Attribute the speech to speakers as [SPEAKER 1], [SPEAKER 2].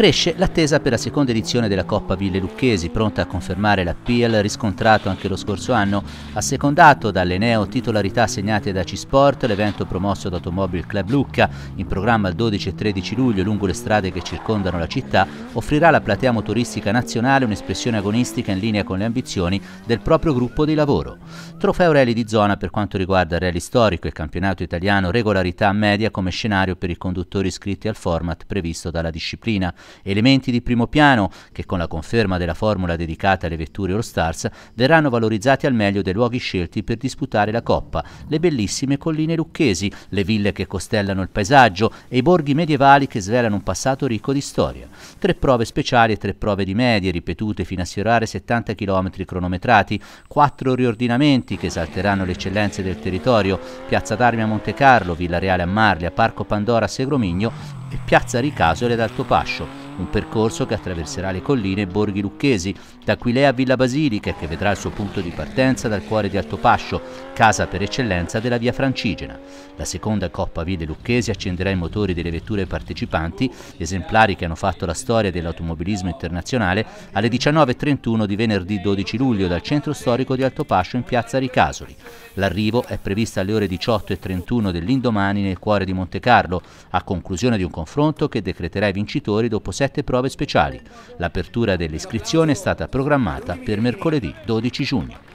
[SPEAKER 1] Cresce l'attesa per la seconda edizione della Coppa Ville Lucchesi, pronta a confermare l'appeal riscontrato anche lo scorso anno, assecondato dalle neo titolarità assegnate da C-Sport, l'evento promosso da Automobile Club Lucca, in programma il 12 e 13 luglio lungo le strade che circondano la città, offrirà alla platea motoristica nazionale un'espressione agonistica in linea con le ambizioni del proprio gruppo di lavoro. Trofeo rally di zona per quanto riguarda il rally storico e campionato italiano regolarità media come scenario per i conduttori iscritti al format previsto dalla disciplina. Elementi di primo piano che con la conferma della formula dedicata alle vetture All Stars verranno valorizzati al meglio dei luoghi scelti per disputare la Coppa, le bellissime colline lucchesi, le ville che costellano il paesaggio e i borghi medievali che svelano un passato ricco di storia. Tre prove speciali e tre prove di medie ripetute fino a sfiorare 70 km cronometrati, quattro riordinamenti che esalteranno le eccellenze del territorio, Piazza d'Armi a Monte Carlo, Villa Reale a Marlia, Parco Pandora a Segromigno e Piazza Ricasole ad Pascio un percorso che attraverserà le colline e borghi lucchesi, da Aquilea a Villa Basilica che vedrà il suo punto di partenza dal cuore di Altopascio, casa per eccellenza della via Francigena. La seconda Coppa Ville Lucchesi accenderà i motori delle vetture partecipanti, esemplari che hanno fatto la storia dell'automobilismo internazionale, alle 19.31 di venerdì 12 luglio dal centro storico di Altopascio in piazza Ricasoli. L'arrivo è previsto alle ore 18.31 dell'indomani nel cuore di Montecarlo, a conclusione di un confronto che decreterà i vincitori dopo sette sette prove speciali. L'apertura dell'iscrizione è stata programmata per mercoledì 12 giugno.